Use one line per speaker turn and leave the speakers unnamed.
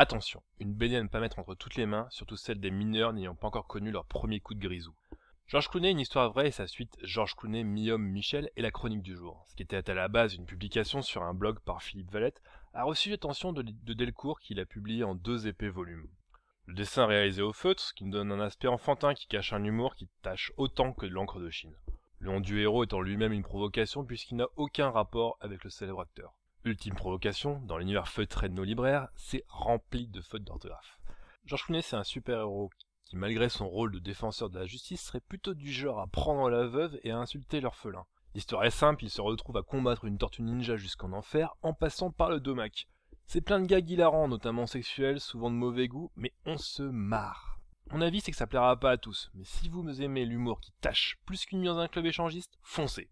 Attention, une BD à ne pas mettre entre toutes les mains, surtout celle des mineurs n'ayant pas encore connu leur premier coup de grisou. Georges Clooney, une histoire vraie et sa suite Georges Clooney, mi-homme, Michel et la chronique du jour, ce qui était à la base une publication sur un blog par Philippe Valette, a reçu l'attention de, Delcourt qui l'a publié en deux épais volumes. Le dessin réalisé au feutre, qui nous donne un aspect enfantin qui cache un humour qui tâche autant que de l'encre de Chine. Le nom du héros étant lui-même une provocation puisqu'il n'a aucun rapport avec le célèbre acteur. Ultime provocation, dans l'univers feutré de nos libraires, c'est rempli de fautes d'orthographe. George Clooney, c'est un super-héros qui, malgré son rôle de défenseur de la justice, serait plutôt du genre à prendre la veuve et à insulter l'orphelin. L'histoire est simple, il se retrouve à combattre une tortue ninja jusqu'en enfer en passant par le domac. C'est plein de gags hilarants, notamment sexuels, souvent de mauvais goût, mais on se marre. Mon avis, c'est que ça plaira pas à tous, mais si vous aimez l'humour qui tâche plus qu'une dans un club échangiste, foncez.